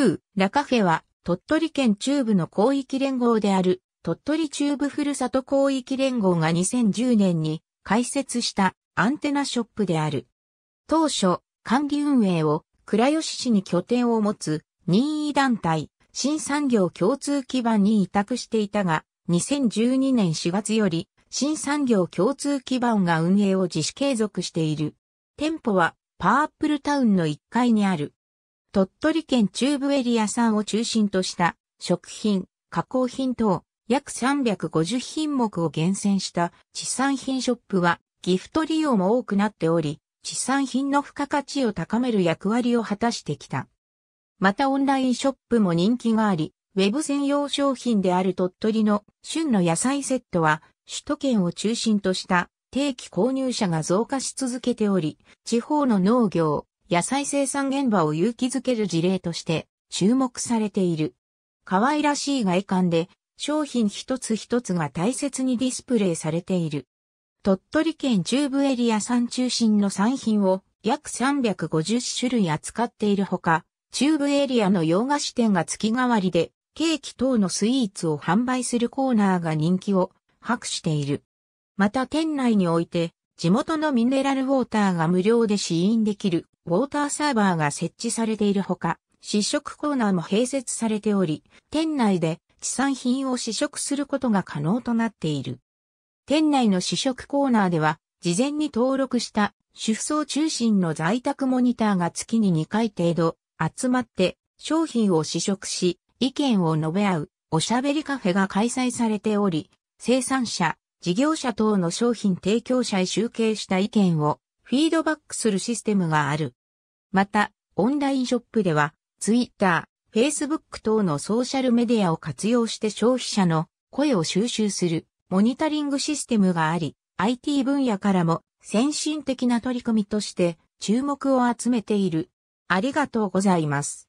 うラカフェは、鳥取県中部の広域連合である、鳥取中部ふるさと広域連合が2010年に開設したアンテナショップである。当初、管理運営を倉吉市に拠点を持つ任意団体、新産業共通基盤に委託していたが、2012年4月より、新産業共通基盤が運営を自主継続している。店舗は、パープルタウンの1階にある。鳥取県中部エリア産を中心とした食品、加工品等約350品目を厳選した地産品ショップはギフト利用も多くなっており、地産品の付加価値を高める役割を果たしてきた。またオンラインショップも人気があり、ウェブ専用商品である鳥取の旬の野菜セットは、首都圏を中心とした定期購入者が増加し続けており、地方の農業、野菜生産現場を勇気づける事例として注目されている。可愛らしい外観で商品一つ一つが大切にディスプレイされている。鳥取県中部エリア産中心の産品を約350種類扱っているほか、中部エリアの洋菓子店が月替わりでケーキ等のスイーツを販売するコーナーが人気を博している。また店内において地元のミネラルウォーターが無料で試飲できるウォーターサーバーが設置されているほか、試食コーナーも併設されており、店内で地産品を試食することが可能となっている。店内の試食コーナーでは、事前に登録した主婦層中心の在宅モニターが月に2回程度集まって商品を試食し、意見を述べ合うおしゃべりカフェが開催されており、生産者、事業者等の商品提供者へ集計した意見をフィードバックするシステムがある。また、オンラインショップでは、Twitter、Facebook 等のソーシャルメディアを活用して消費者の声を収集するモニタリングシステムがあり、IT 分野からも先進的な取り組みとして注目を集めている。ありがとうございます。